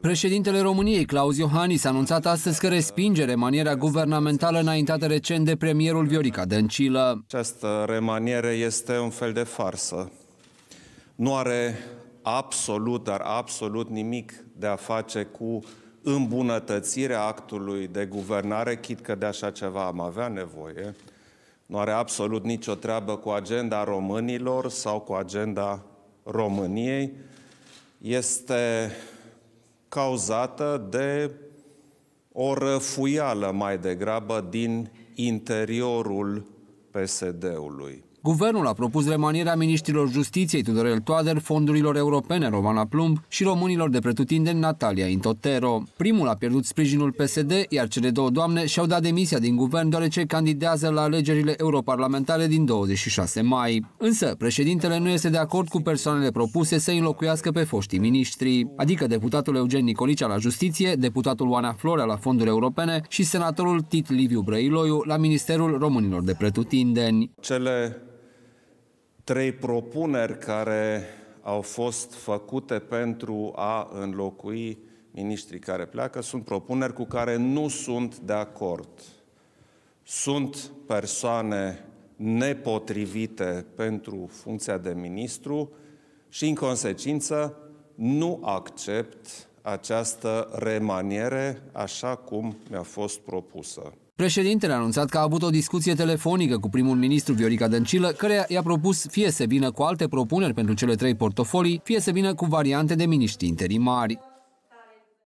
Președintele României, Claus Iohannis, a anunțat astăzi că respinge remanierea guvernamentală înaintată recent de premierul Viorica Dăncilă. Această remaniere este un fel de farsă. Nu are absolut, dar absolut nimic de a face cu îmbunătățirea actului de guvernare, chit că de așa ceva am avea nevoie. Nu are absolut nicio treabă cu agenda românilor sau cu agenda României. Este cauzată de o răfuială mai degrabă din interiorul PSD-ului. Guvernul a propus remanierea ministrilor justiției Tudorel Toader, fondurilor europene Romana Plumb și românilor de pretutindeni Natalia Intotero. Primul a pierdut sprijinul PSD, iar cele două doamne și-au dat demisia din guvern deoarece candidează la alegerile europarlamentare din 26 mai. Însă, președintele nu este de acord cu persoanele propuse să înlocuiască pe foștii miniștri, adică deputatul Eugen Nicolicea la justiție, deputatul Oana Florea la fonduri europene și senatorul Tit Liviu Brăiloiu la Ministerul Românilor de Pretutindeni. Cele trei propuneri care au fost făcute pentru a înlocui ministrii care pleacă sunt propuneri cu care nu sunt de acord. Sunt persoane nepotrivite pentru funcția de ministru și, în consecință, nu accept această remaniere așa cum mi-a fost propusă. Președintele a anunțat că a avut o discuție telefonică cu primul ministru Viorica Dăncilă, care i-a propus fie să vină cu alte propuneri pentru cele trei portofolii, fie să vină cu variante de miniștri interimari.